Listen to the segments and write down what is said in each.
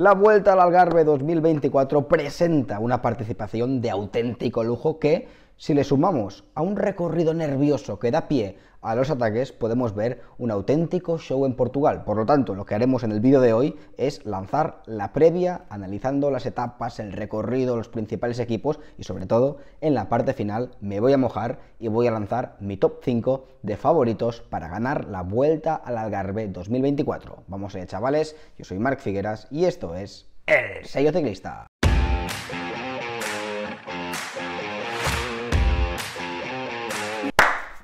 La Vuelta al Algarve 2024 presenta una participación de auténtico lujo que si le sumamos a un recorrido nervioso que da pie a los ataques, podemos ver un auténtico show en Portugal. Por lo tanto, lo que haremos en el vídeo de hoy es lanzar la previa, analizando las etapas, el recorrido, los principales equipos y sobre todo, en la parte final me voy a mojar y voy a lanzar mi top 5 de favoritos para ganar la vuelta al Algarve 2024. Vamos allá, chavales, yo soy Marc Figueras y esto es El Sello Ciclista.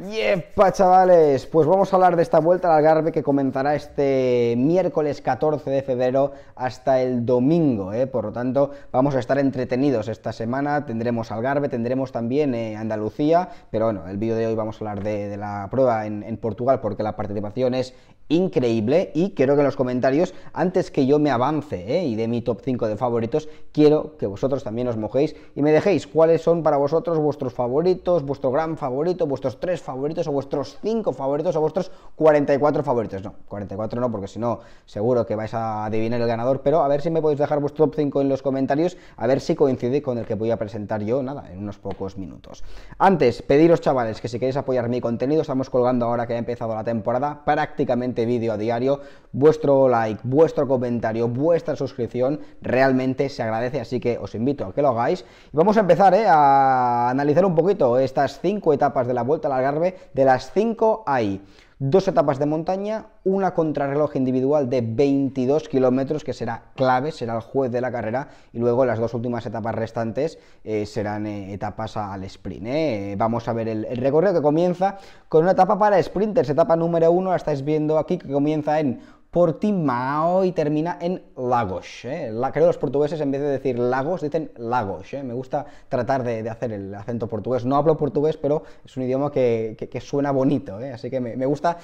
¡Yepa, chavales! Pues vamos a hablar de esta vuelta al Algarve que comenzará este miércoles 14 de febrero hasta el domingo. ¿eh? Por lo tanto, vamos a estar entretenidos esta semana. Tendremos Algarve, tendremos también eh, Andalucía, pero bueno, el vídeo de hoy vamos a hablar de, la prueba en, en, Portugal porque la participación es increíble y quiero que en los comentarios, antes que yo me avance eh, y de mi top 5 de favoritos, quiero que vosotros también os mojéis y me dejéis cuáles son para vosotros vuestros favoritos, vuestro gran favorito, vuestros 3 favoritos o vuestros 5 favoritos o vuestros 44 favoritos. No, 44 no, porque si no seguro que vais a adivinar el ganador, pero a ver si me podéis dejar vuestro top 5 en los comentarios, a ver si coincide con el que voy a presentar yo, nada, en unos pocos minutos. Antes, pediros chavales que si queréis apoyar mi contenido, estamos colgando ahora que ha empezado la temporada prácticamente vídeo a diario. Vuestro like, vuestro comentario, vuestra suscripción realmente se agradece, así que os invito a que lo hagáis. Y vamos a empezar eh, a analizar un poquito estas cinco etapas de la Vuelta al Algarve, de las 5 ahí dos etapas de montaña, una contrarreloj individual de 22 kilómetros, que será clave, será el juez de la carrera, y luego las dos últimas etapas restantes eh, serán eh, etapas al sprint. Eh. Vamos a ver el, recorrido que comienza con una etapa para sprinters, etapa número uno, la estáis viendo aquí, que comienza en Portimao y termina en Lagos. ¿eh? creo que los portugueses en vez de decir Lagos dicen Lagos. ¿eh? Me gusta tratar de, hacer el acento portugués. No hablo portugués, pero es un idioma que, suena bonito, ¿eh? así que me, gusta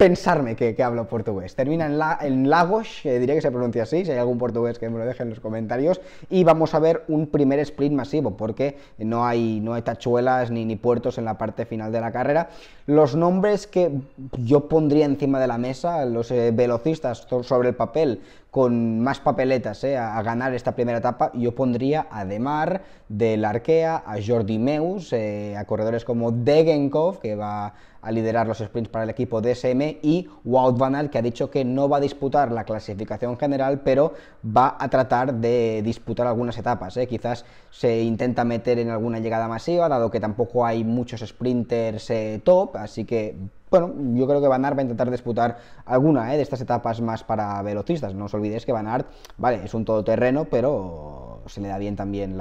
pensarme que, que, hablo portugués. Termina en, Lagos, diría que se pronuncia así, si hay algún portugués que me lo deje en los comentarios, y vamos a ver un primer sprint masivo, porque no hay, no tachuelas ni, ni puertos en la parte final de la carrera. Los nombres que yo pondría encima de la mesa, los eh, velocistas sobre el papel, con más papeletas eh, a, ganar esta primera etapa, yo pondría a Demar, la Arkea, a Jordi Meus, eh, a corredores como Degenkov, que va a liderar los sprints para el equipo DSM y Wout Van Aert que ha dicho que no va a disputar la clasificación general pero va a tratar de disputar algunas etapas, ¿eh? quizás se intenta meter en alguna llegada masiva dado que tampoco hay muchos sprinters eh, top, así que bueno, yo creo que Van Aert va a intentar disputar alguna eh, de estas etapas más para velocistas. No os olvidéis que Van Aert, vale, es un todoterreno, pero se le da bien también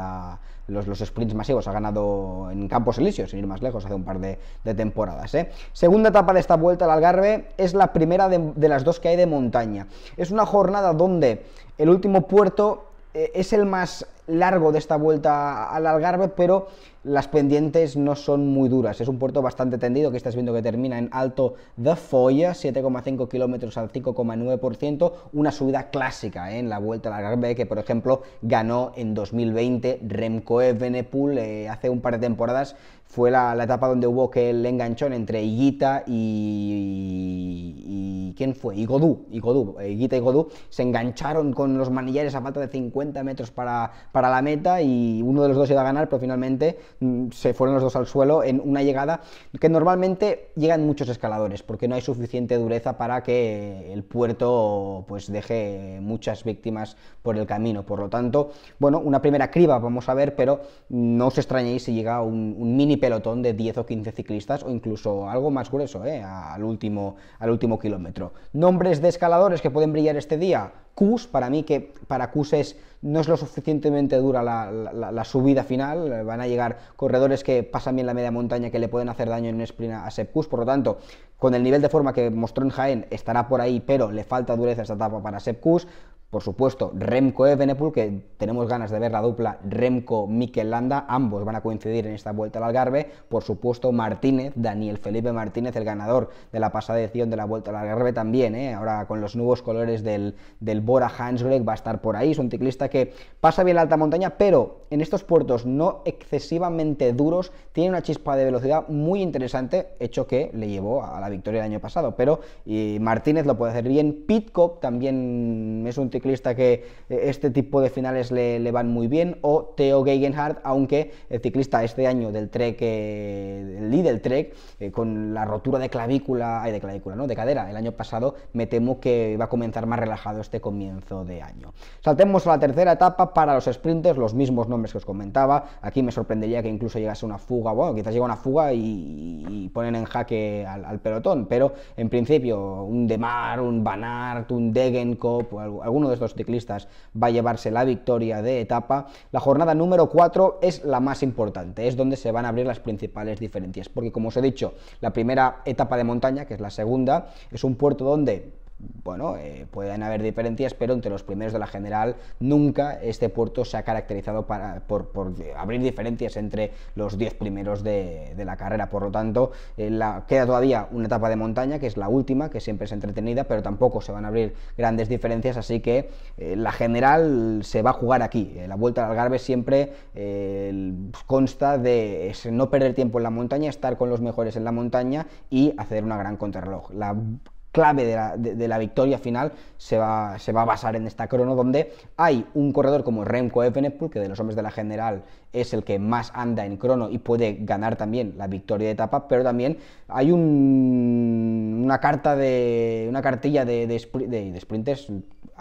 los, sprints masivos. Ha ganado en Campos Elíseos, sin ir más lejos, hace un par de, temporadas. Eh. Segunda etapa de esta vuelta al Algarve es la primera de las dos que hay de montaña. Es una jornada donde el último puerto eh, es el más largo de esta vuelta al Algarve, pero las pendientes no son muy duras. Es un puerto bastante tendido que estás viendo que termina en alto de Foya, 7,5 kilómetros al 5,9%, una subida clásica ¿eh? en la vuelta al Algarve que, por ejemplo, ganó en 2020 Remco Evenepoel eh, hace un par de temporadas. Fue la, etapa donde hubo que el enganchón entre Higuita y, ¿Quién fue? Eh, y Godú. Y Godú. y Godú se engancharon con los manillares a falta de 50 metros para para la meta y uno de los dos iba a ganar, pero finalmente mm, se fueron los dos al suelo en una llegada que normalmente llegan muchos escaladores, porque no hay suficiente dureza para que el puerto pues deje muchas víctimas por el camino. Por lo tanto, bueno, una primera criba vamos a ver, pero no os extrañéis si llega un, mini pelotón de 10 o 15 ciclistas o incluso algo más grueso ¿eh? al, último, al último kilómetro. Nombres de escaladores que pueden brillar este día para mí que para Kus es, no es lo suficientemente dura la, subida final, eh, van a llegar corredores que pasan bien la media montaña que le pueden hacer daño en un sprint a Seb por lo tanto, con el nivel de forma que mostró en Jaén estará por ahí, pero le falta dureza esta etapa para Seb por supuesto, Remco Evenepoel, que tenemos ganas de ver la dupla Remco-Mikel Landa, ambos van a coincidir en esta vuelta al Algarve. Por supuesto, Martínez, Daniel Felipe Martínez, el ganador de la pasada edición de la vuelta al Algarve también, ¿eh? ahora con los nuevos colores del, del Bora Hansgrohe va a estar por ahí. Es un ciclista que pasa bien la alta montaña, pero en estos puertos no excesivamente duros, tiene una chispa de velocidad muy interesante, hecho que le llevó a la victoria el año pasado. Pero y Martínez lo puede hacer bien, Pitcock también es un ciclista que eh, este tipo de finales le, van muy bien, o Theo Geigenhardt, aunque el ciclista este año del Trek, eh, el líder Trek, eh, con la rotura de clavícula, ay, de clavícula, ¿no? De cadera el año pasado, me temo que va a comenzar más relajado este comienzo de año. Saltemos a la tercera etapa para los sprinters, los mismos nombres que os comentaba. Aquí me sorprendería que incluso llegase una fuga, bueno, quizás llega una fuga y, ponen en jaque al, pelotón, pero en principio un Demar, un Banart, un Degenkop, alguno de estos ciclistas va a llevarse la victoria de etapa, la jornada número 4 es la más importante, es donde se van a abrir las principales diferencias, porque como os he dicho, la primera etapa de montaña, que es la segunda, es un puerto donde bueno, eh, pueden haber diferencias, pero entre los primeros de la general nunca este puerto se ha caracterizado para, por, abrir diferencias entre los 10 primeros de, la carrera. Por lo tanto, eh, queda todavía una etapa de montaña, que es la última, que siempre es entretenida, pero tampoco se van a abrir grandes diferencias, así que eh, la general se va a jugar aquí. la vuelta al Algarve siempre pues, consta de no perder tiempo en la montaña, estar con los mejores en la montaña y hacer una gran contrarreloj clave de la, victoria final se va, se va, a basar en esta crono, donde hay un corredor como Remco Evenepoel, que de los hombres de la general es el que más anda en crono y puede ganar también la victoria de etapa, pero también hay un, una carta de una cartilla de, de, de sprinters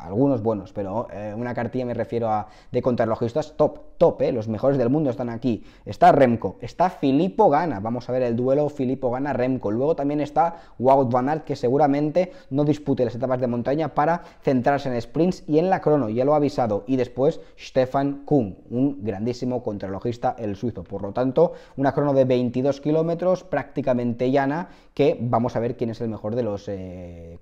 algunos buenos, pero eh, una cartilla me refiero a de contrarrelojistas top, top, eh, los mejores del mundo están aquí. Está Remco, está Filippo Gana, vamos a ver el duelo Filippo Gana-Remco. Luego también está Wout van Aert, que seguramente no dispute las etapas de montaña para centrarse en sprints y en la crono, ya lo ha avisado. Y después Stefan Kuhn, un grandísimo contrarrelojista el suizo. Por lo tanto, una crono de 22 kilómetros, prácticamente llana, que vamos a ver quién es el mejor de los eh,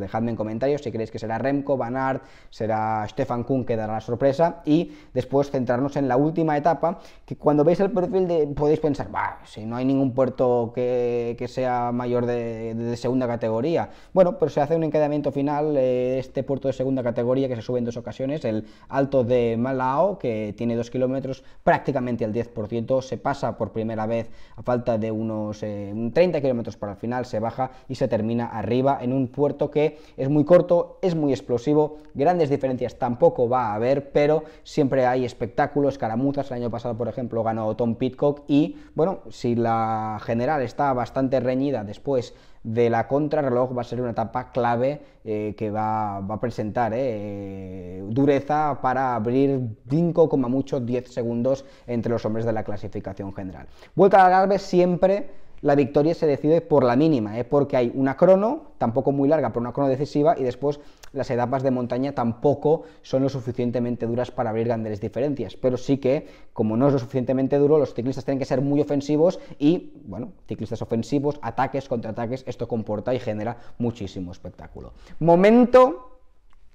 Dejadme en comentarios si creéis que será Remco, Van será Stefan Kuhn que dará la sorpresa y después centrarnos en la última etapa, que cuando veis el perfil de, podéis pensar, si no hay ningún puerto que, sea mayor de, segunda categoría. Bueno, pero pues se hace un encadamiento final eh, este puerto de segunda categoría que se sube en dos ocasiones, el Alto de Malao, que tiene dos kilómetros, prácticamente al 10%, se pasa por primera vez a falta de unos 30 eh, kilómetros para el final, se baja y se termina arriba en un puerto que es muy corto, es muy explosivo, grandes diferencias tampoco va a haber, pero siempre hay espectáculos, caramuzas, el año pasado por ejemplo ganó Tom Pitcock y bueno, si la general está bastante reñida después de la contrarreloj va a ser una etapa clave eh, que va, a presentar eh, eh, dureza para abrir 5, mucho 10 segundos entre los hombres de la clasificación general. Vuelta la Garbe siempre la victoria se decide por la mínima, porque hay una crono, tampoco muy larga, pero una crono decisiva, y después las etapas de montaña tampoco son lo suficientemente duras para abrir grandes diferencias. Pero sí que, como no es lo suficientemente duro, los ciclistas tienen que ser muy ofensivos y, bueno, ciclistas ofensivos, ataques, contraataques, esto comporta y genera muchísimo espectáculo. Momento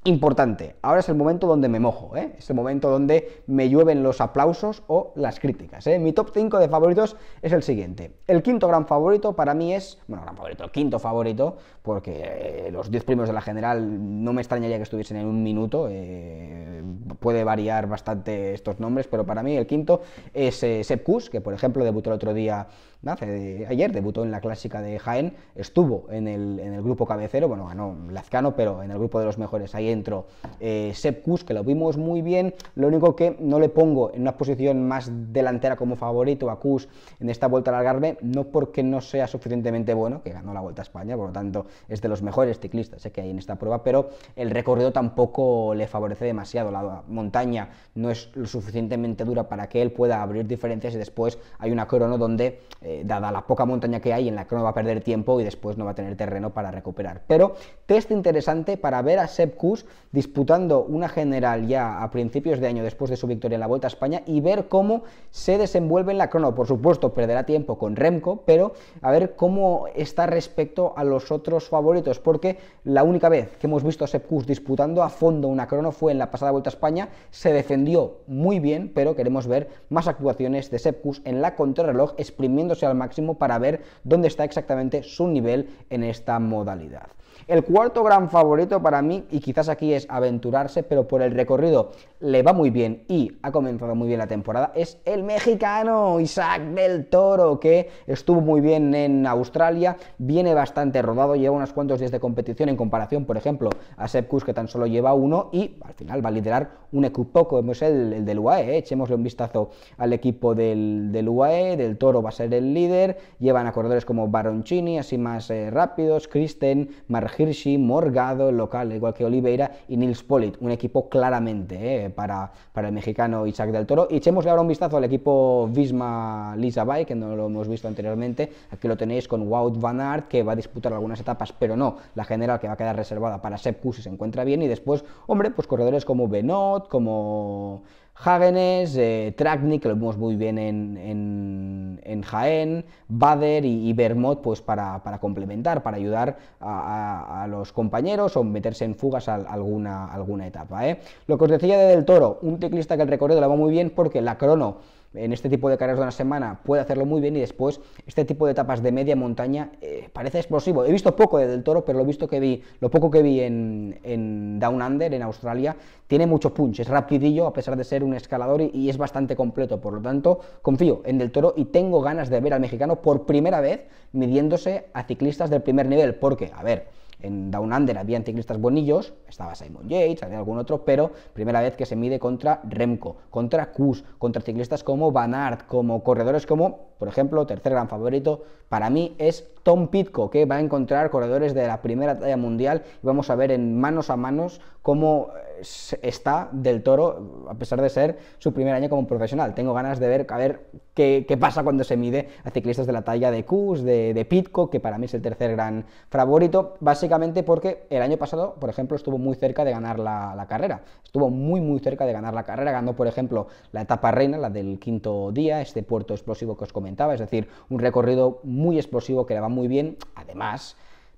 importante. Ahora es el momento donde me mojo, ¿eh? es el momento donde me llueven los aplausos o las críticas. ¿eh? Mi top 5 de favoritos es el siguiente. El quinto gran favorito para mí es, bueno, gran favorito, el quinto favorito, porque eh, los 10 primeros de la general no me extrañaría que estuviesen en un minuto, eh, puede variar bastante estos nombres, pero para mí el quinto es Sepp Kuss, que por ejemplo debutó el otro día, hace ayer debutó en la clásica de Jaén, estuvo en el, grupo cabecero, bueno, ganó Lazcano, pero en el grupo de los mejores ahí dentro. Eh, Sepp que lo vimos muy bien, lo único que no le pongo en una posición más delantera como favorito a Kuss en esta vuelta a alargarme no porque no sea suficientemente bueno, que ganó la Vuelta a España, por lo tanto es de los mejores ciclistas que hay en esta prueba, pero el recorrido tampoco le favorece demasiado, la montaña no es lo suficientemente dura para que él pueda abrir diferencias y después hay una crono donde, eh, dada la poca montaña que hay, en la crono va a perder tiempo y después no va a tener terreno para recuperar. Pero test interesante para ver a Sepp Kuss disputando una general ya a principios de año después de su victoria en la Vuelta a España y ver cómo se desenvuelve en la crono. Por supuesto, perderá tiempo con Remco, pero a ver cómo está respecto a los otros favoritos, porque la única vez que hemos visto a Sepkus disputando a fondo una crono fue en la pasada Vuelta a España, se defendió muy bien, pero queremos ver más actuaciones de Sepkus en la contrarreloj, exprimiéndose al máximo para ver dónde está exactamente su nivel en esta modalidad. El cuarto gran favorito para mí, y quizás aquí es aventurarse, pero por el recorrido le va muy bien y ha comenzado muy bien la temporada, es el mexicano Isaac del Toro, que estuvo muy bien en Australia, viene bastante rodado, lleva unos cuantos días de competición en comparación, por ejemplo, a Sepp que tan solo lleva uno, y al final va a liderar un equipo como es el, del UAE, echemosle echémosle un vistazo al equipo del, UAE, del Toro va a ser el líder, llevan a corredores como Baroncini, así más eh, rápidos, Kristen, Hirschi, Morgado, el local, igual que Oliveira, y Nils Polit, un equipo claramente eh, para, para el mexicano Isaac del Toro. Y echemosle ahora un vistazo al equipo Visma Lisabay, que no lo hemos visto anteriormente, aquí lo tenéis con Wout Van Aert, que va a disputar algunas etapas, pero no la general, que va a quedar reservada para Sepp si se encuentra bien, y después, hombre, pues corredores como Benot, como... Hagenes, eh, que lo vimos muy bien en, en, Jaén, Bader y, y pues para, complementar, para ayudar a, los compañeros o meterse en fugas alguna, alguna etapa. ¿eh? Lo que os decía de Del Toro, un teclista que el recorrido le va muy bien porque la crono en este tipo de carreras de una semana puede hacerlo muy bien y después este tipo de etapas de media montaña eh, parece explosivo. He visto poco de Del Toro, pero lo, visto que vi, lo poco que vi en, Down Under, en Australia, tiene mucho punch, es rapidillo a pesar de ser un escalador y, y es bastante completo. Por lo tanto, confío en Del Toro y tengo ganas de ver al mexicano por primera vez midiéndose a ciclistas del primer nivel, porque, a ver, en Down Under había ciclistas buenillos, estaba Simon Yates, había algún otro, pero primera vez que se mide contra Remco, contra Kus, contra ciclistas como Van Aert, como corredores como, por ejemplo, tercer gran favorito para mí es Tom Pitco, que va a encontrar corredores de la primera talla mundial y vamos a ver en manos a manos cómo eh, está del toro, a pesar de ser su primer año como profesional. Tengo ganas de ver, ver qué, qué pasa cuando se mide a ciclistas de la talla de Kus, de, de Pitco, que para mí es el tercer gran favorito. Básicamente porque el año pasado, por ejemplo, estuvo muy cerca de ganar la, la, carrera. Estuvo muy, muy cerca de ganar la carrera. Ganó, por ejemplo, la etapa reina, la del quinto día, este puerto explosivo que os comentaba, es decir, un recorrido muy explosivo que le va muy bien. Además,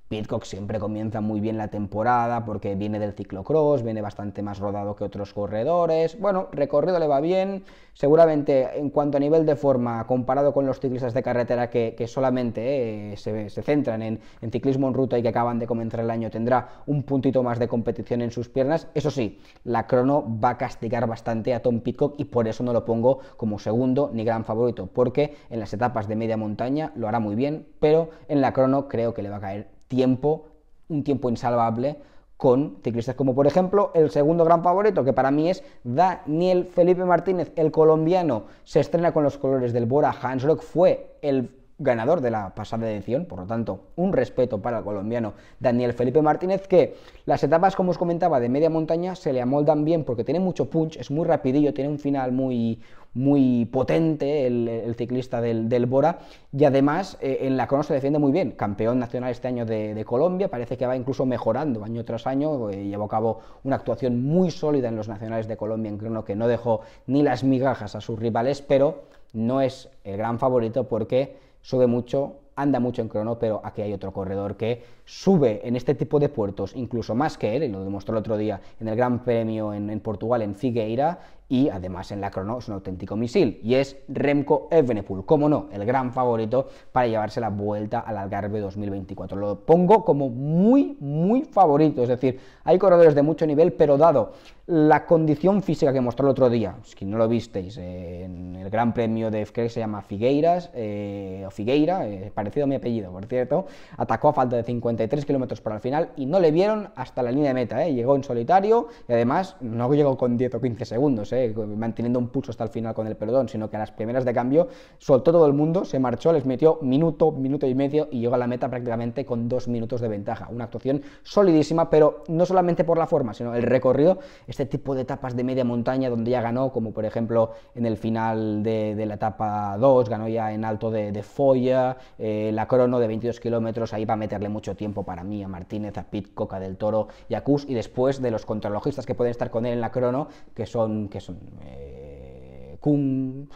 Pitcock siempre comienza muy bien la temporada porque viene del ciclocross, viene bastante más rodado que otros corredores. Bueno, recorrido le va bien. Seguramente en cuanto a nivel de forma, comparado con los ciclistas de carretera que, solamente eh, se, centran en, en, ciclismo en ruta y que acaban de comenzar el año, tendrá un puntito más de competición en sus piernas. Eso sí, la crono va a castigar bastante a Tom Pitcock y por eso no lo pongo como segundo ni gran favorito, porque en las etapas de media montaña lo hará muy bien, pero en la crono creo que le va a caer tiempo, un tiempo insalvable con ciclistas como por ejemplo el segundo gran favorito que para mí es Daniel Felipe Martínez, el colombiano, se estrena con los colores del Bora Hansrock, fue el ganador de la pasada edición, por lo tanto, un respeto para el colombiano Daniel Felipe Martínez, que las etapas, como os comentaba, de media montaña se le amoldan bien porque tiene mucho punch, es muy rapidillo, tiene un final muy, muy potente el, ciclista del, Bora y además eh, en la crono se defiende muy bien, campeón nacional este año de, Colombia, parece que va incluso mejorando año tras año, eh, llevó a cabo una actuación muy sólida en los nacionales de Colombia en crono que no dejó ni las migajas a sus rivales, pero no es el gran favorito porque sube mucho, anda mucho en crono, pero aquí hay otro corredor que sube en este tipo de puertos, incluso más que él, y lo demostró el otro día en el Gran Premio en, Portugal, en Figueira, y además en la crono es un auténtico misil. Y es Remco Evenepoel, como no, el gran favorito para llevarse la vuelta al Algarve 2024. Lo pongo como muy, muy favorito. Es decir, hay corredores de mucho nivel, pero dado la condición física que mostró el otro día, Si no lo visteis, en el Gran Premio de que se llama Figueiras, eh, o Figueira, eh, parecido a mi apellido, por cierto, atacó a falta de 53 kilómetros para el final y no le vieron hasta la línea de meta. Eh, llegó en solitario y además no llegó con 10 o 15 segundos manteniendo un pulso hasta el final con el perdón, sino que a las primeras de cambio soltó todo el mundo, se marchó, les metió minuto, minuto y medio y llegó a la meta prácticamente con dos minutos de ventaja. Una actuación solidísima, pero no solamente por la forma, sino el recorrido, este tipo de etapas de media montaña donde ya ganó, como por ejemplo en el final de, la etapa 2, ganó ya en alto de, de Foya, eh, la crono de 22 kilómetros, ahí va a meterle mucho tiempo para mí, a Martínez, a Pit, Coca del Toro y a Cus, y después de los contrarrelojistas que pueden estar con él en la crono, que son, que eh, Kuhn,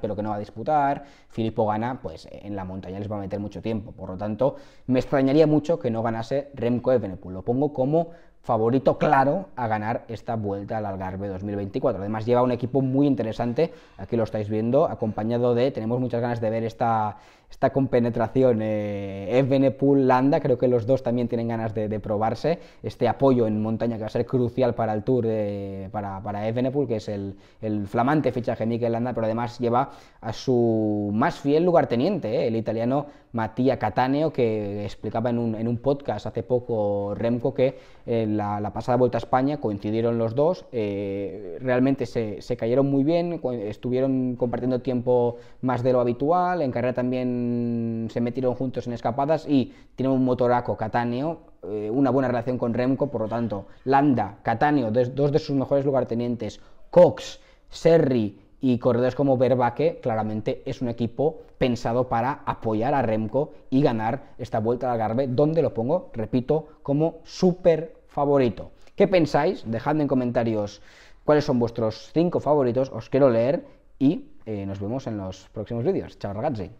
pero que no va a disputar, Filippo gana, pues en la montaña les va a meter mucho tiempo. Por lo tanto, me extrañaría mucho que no ganase Remco Evenepoel. Lo pongo como favorito claro a ganar esta vuelta al Algarve 2024. Además lleva un equipo muy interesante, aquí lo estáis viendo, acompañado de, tenemos muchas ganas de ver esta, esta compenetración. Eh, Landa, creo que los dos también tienen ganas de, probarse. Este apoyo en montaña que va a ser crucial para el Tour, para, para que es el, el flamante fichaje Mikel Landa, pero además lleva a su más fiel lugarteniente, teniente eh, el italiano Mattia Cataneo, que explicaba en un, en un podcast hace poco Remco que en eh, la, pasada vuelta a España coincidieron los dos, eh, realmente se, se cayeron muy bien, estuvieron compartiendo tiempo más de lo habitual, en carrera también Mm, se metieron juntos en escapadas y tiene un motoraco Cataneo, eh, una buena relación con Remco, por lo tanto, Landa, Cataneo, dos de sus mejores lugartenientes, Cox, Serri y corredores como Verbaque, claramente es un equipo pensado para apoyar a Remco y ganar esta vuelta al Garbe donde lo pongo, repito, como súper favorito. ¿Qué pensáis? Dejadme en comentarios cuáles son vuestros cinco favoritos, os quiero leer y eh, nos vemos en los próximos vídeos. Chao ragazzi.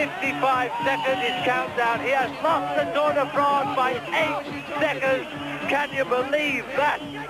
55 seconds is countdown. He has lost the Tour de France by eight seconds. Can you believe that?